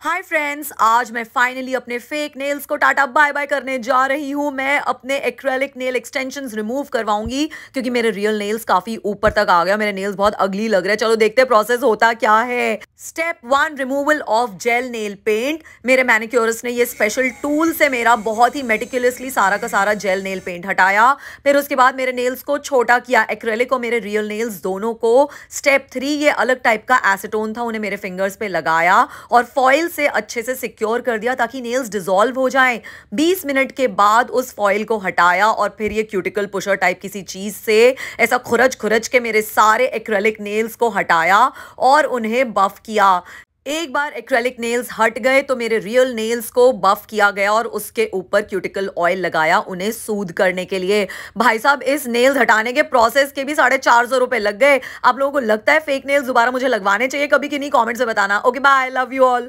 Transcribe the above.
hi friends आज मैं finally अपने फेक नेल्स को टाटा बाय बाय करने जा रही हूँ मैं अपने एक्रेलिक नेल एक्सटेंशंस रिमूव करवाऊंगी क्योंकि मेरे रियल नेल्स काफ़ी ऊपर तक आ गया मेरे नेल्स बहुत अगली लग रहे हैं चलो देखते हैं प्रोसेस होता क्या है step one removal of gel nail paint मेरे मैनिक्योरस ने ये स्पेशल टूल से मेरा बहुत ही मेटिकुलसली सारा का सारा जेल नेल पेंट हटाया फिर उसके बाद मेरे नेल्स को छोटा किया एक्रेलिक और मेरे रियल नेल्स दोनों को स्टेप थ्री ये अलग टाइप का एसिटोन था उन्हें मेरे फिंगर्स पे लगाया और फॉइल से अच्छे से सिक्योर कर दिया ताकि नेल्स डिजोल्व हो जाएं 20 मिनट के बाद उस फॉइल को हटाया और फिर ये क्यूटिकल पुशर टाइप किसी चीज़ से ऐसा खुरच खुरच के मेरे सारे एक्रेलिक नेल्स को हटाया और उन्हें बफ किया एक बार एक्रेलिक नेल्स हट गए तो मेरे रियल नेल्स को बफ किया गया और उसके ऊपर क्यूटिकल ऑयल लगाया उन्हें सूद करने के लिए भाई साहब इस नेल्स हटाने के प्रोसेस के भी साढ़े चार सौ रुपए लग गए आप लोगों को लगता है फेक नेल्स दोबारा मुझे लगवाने चाहिए कभी कि नहीं कमेंट से बताना okay bye I love you all